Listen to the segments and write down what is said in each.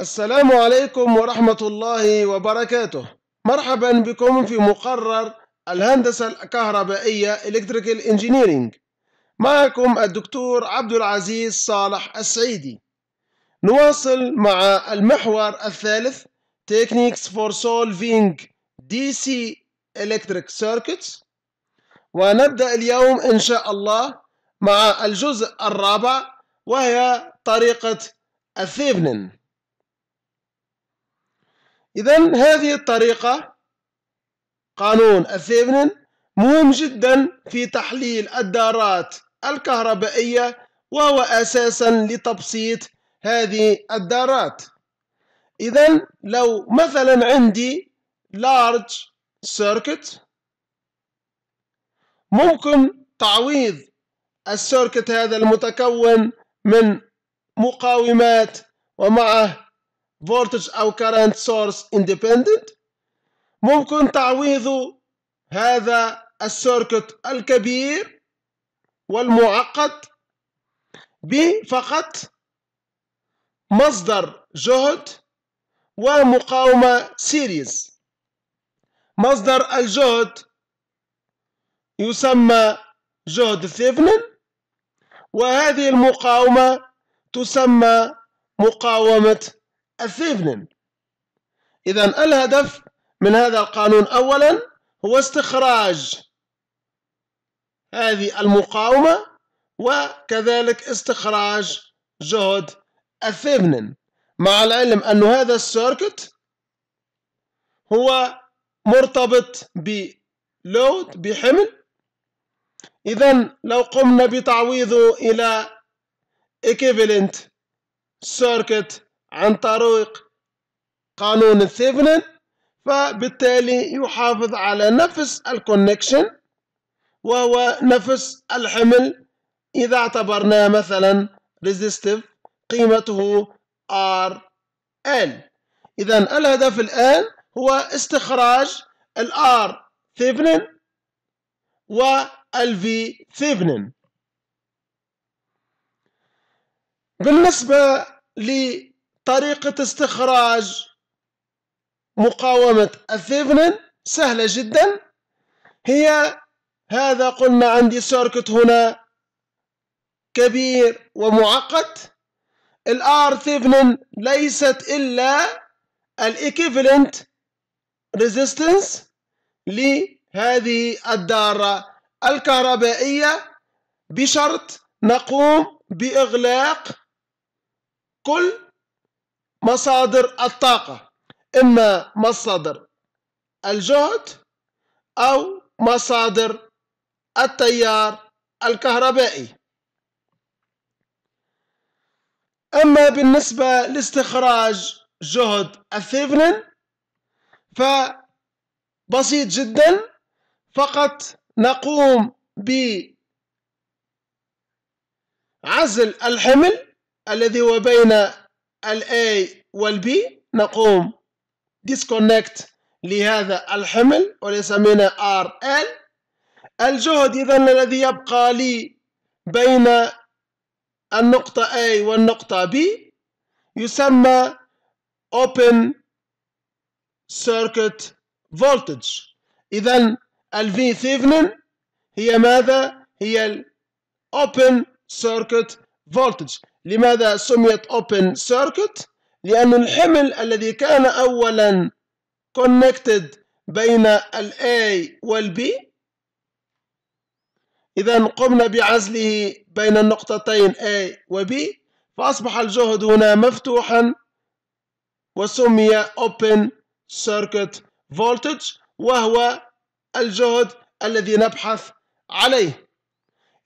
السلام عليكم ورحمة الله وبركاته مرحبا بكم في مقرر الهندسة الكهربائية Electrical Engineering معكم الدكتور عبد العزيز صالح السعيدي نواصل مع المحور الثالث Techniques for Solving DC Electric Circuits ونبدأ اليوم إن شاء الله مع الجزء الرابع وهي طريقة الثيفنين إذا هذه الطريقة قانون الثيفنن مهم جدا في تحليل الدارات الكهربائية وهو أساسا لتبسيط هذه الدارات إذا لو مثلا عندي large circuit ممكن تعويض السيركت هذا المتكون من مقاومات ومعه voltage أو current source independent ممكن تعويض هذا السيركت الكبير والمعقد بفقط مصدر جهد ومقاومة سيريز مصدر الجهد يسمى جهد ثيفنن وهذه المقاومة تسمى مقاومة السيفنين إذا الهدف من هذا القانون أولا هو استخراج هذه المقاومة وكذلك استخراج جهد الثيفنين مع العلم أن هذا السيركت هو مرتبط بلود بحمل إذا لو قمنا بتعويضه إلى equivalent circuit عن طريق قانون الثيفنين فبالتالي يحافظ على نفس الكونكشن وهو نفس الحمل إذا اعتبرناه مثلا ريزيستيف قيمته R L إذا الهدف الآن هو استخراج ال R ثيفنين وال V ثيفنين بالنسبة طريقة استخراج مقاومة الثيفنين سهلة جدا هي هذا قلنا عندي سيركت هنا كبير ومعقد الار ثيفنين ليست إلا الايكيفالنت ريزيستنس لهذه الدارة الكهربائية بشرط نقوم بإغلاق كل مصادر الطاقة إما مصادر الجهد أو مصادر التيار الكهربائي أما بالنسبة لاستخراج جهد الثيفنن فبسيط جدا فقط نقوم بعزل الحمل الذي هو بين الA والبي نقوم ديسكونكت لهذا الحمل ونسميه RL الجهد إذا الذي يبقى لي بين النقطة A والنقطة B يسمى Open Circuit Voltage إذا الفي ثيفنن هي ماذا؟ هي ال Open Circuit فولتج لماذا سميت open circuit لأن الحمل الذي كان أولا connected بين الاي A B إذا قمنا بعزله بين النقطتين A و B فأصبح الجهد هنا مفتوحا وسمي open circuit voltage وهو الجهد الذي نبحث عليه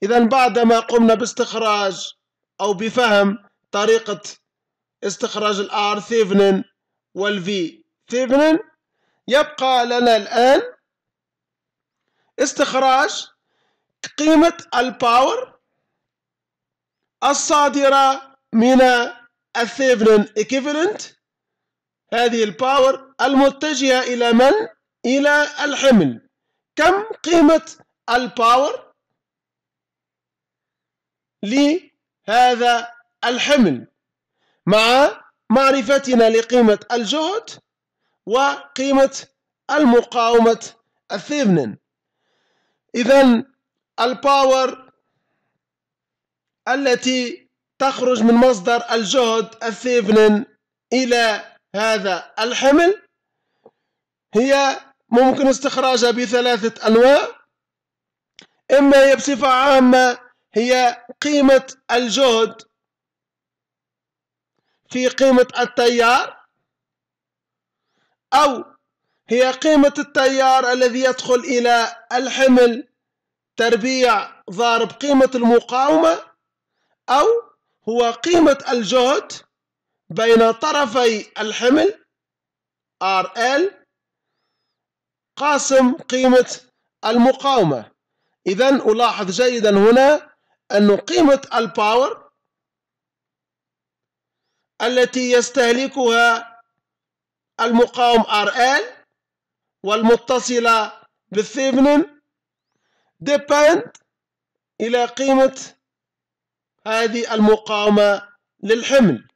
إذا بعدما قمنا باستخراج أو بفهم طريقة استخراج الآر ثيفنن والفي ثيفنن يبقى لنا الآن استخراج قيمة الباور الصادرة من الثيفنن equivalent هذه الباور المتجهة إلى من؟ إلى الحمل كم قيمة الباور لي هذا الحمل مع معرفتنا لقيمة الجهد وقيمة المقاومة الثيفنن إذا الباور التي تخرج من مصدر الجهد الثيفنن إلى هذا الحمل هي ممكن استخراجها بثلاثة أنواع إما هي بصفة عامة هي قيمة الجهد في قيمة التيار أو هي قيمة التيار الذي يدخل إلى الحمل تربيع ضارب قيمة المقاومة أو هو قيمة الجهد بين طرفي الحمل RL قاسم قيمة المقاومة إذا ألاحظ جيدا هنا انه قيمة الباور التي يستهلكها المقاوم RL والمتصلة بالثيفنين depend إلى قيمة هذه المقاومة للحمل